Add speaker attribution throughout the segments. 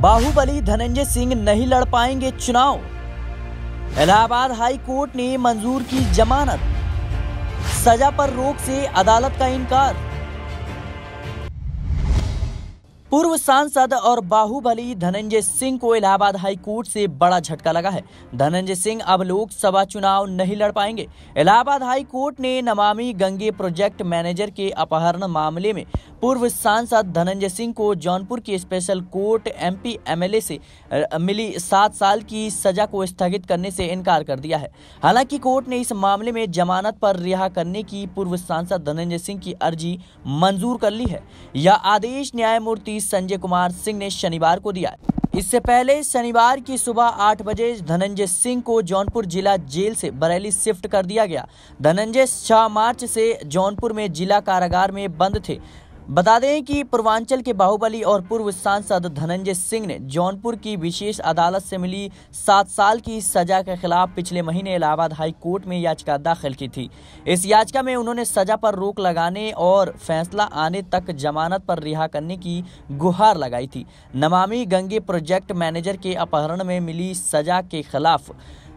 Speaker 1: बाहुबली धनंजय सिंह नहीं लड़ पाएंगे चुनाव इलाहाबाद हाई कोर्ट ने मंजूर की जमानत सजा पर रोक से अदालत का इनकार पूर्व सांसद और बाहुबली धनंजय सिंह को इलाहाबाद हाई कोर्ट से बड़ा झटका लगा है धनंजय सिंह अब लोकसभा चुनाव नहीं लड़ पाएंगे इलाहाबाद हाई कोर्ट ने नमामि गंगे प्रोजेक्ट मैनेजर के अपहरण मामले में पूर्व सांसद धनंजय सिंह को जौनपुर की स्पेशल कोर्ट एमपी एमएलए से मिली सात साल की सजा को स्थगित करने से इनकार कर दिया है हालांकि कोर्ट ने इस मामले में जमानत पर रिहा करने की पूर्व सांसद धनंजय सिंह की अर्जी मंजूर कर ली है यह आदेश न्यायमूर्ति मंत्री संजय कुमार सिंह ने शनिवार को दिया इससे पहले शनिवार की सुबह आठ बजे धनंजय सिंह को जौनपुर जिला जेल से बरेली शिफ्ट कर दिया गया धनंजय छह मार्च से जौनपुर में जिला कारागार में बंद थे बता दें कि पूर्वांचल के बाहुबली और पूर्व सांसद धनंजय सिंह ने जौनपुर की विशेष अदालत से मिली सात साल की सजा के खिलाफ पिछले महीने इलाहाबाद हाई कोर्ट में याचिका दाखिल की थी इस याचिका में उन्होंने सजा पर रोक लगाने और फैसला आने तक जमानत पर रिहा करने की गुहार लगाई थी नमामि गंगे प्रोजेक्ट मैनेजर के अपहरण में मिली सजा के खिलाफ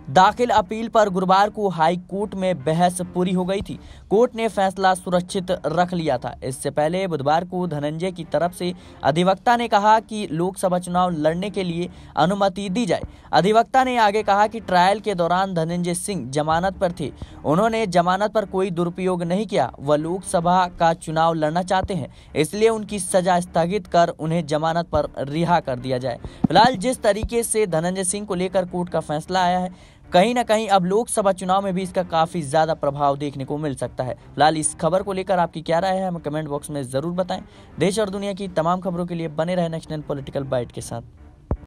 Speaker 1: दाखिल अपील पर गुरुवार को हाई कोर्ट में बहस पूरी हो गई थी कोर्ट ने फैसला सुरक्षित रख लिया था इससे पहले बुधवार को धनंजय की तरफ से अधिवक्ता ने कहा कि लोकसभा चुनाव लड़ने के लिए अनुमति दी जाए अधिवक्ता ने आगे कहा कि ट्रायल के दौरान धनंजय सिंह जमानत पर थे उन्होंने जमानत पर कोई दुरुपयोग नहीं किया वह लोकसभा का चुनाव लड़ना चाहते हैं इसलिए उनकी सजा स्थगित कर उन्हें जमानत पर रिहा कर दिया जाए फिलहाल जिस तरीके से धनंजय सिंह को लेकर कोर्ट का फैसला आया है कहीं ना कहीं अब लोकसभा चुनाव में भी इसका काफी ज्यादा प्रभाव देखने को मिल सकता है फिलहाल इस खबर को लेकर आपकी क्या राय है हमें कमेंट बॉक्स में जरूर बताएं देश और दुनिया की तमाम खबरों के लिए बने रहे नेशनल पॉलिटिकल बाइट के साथ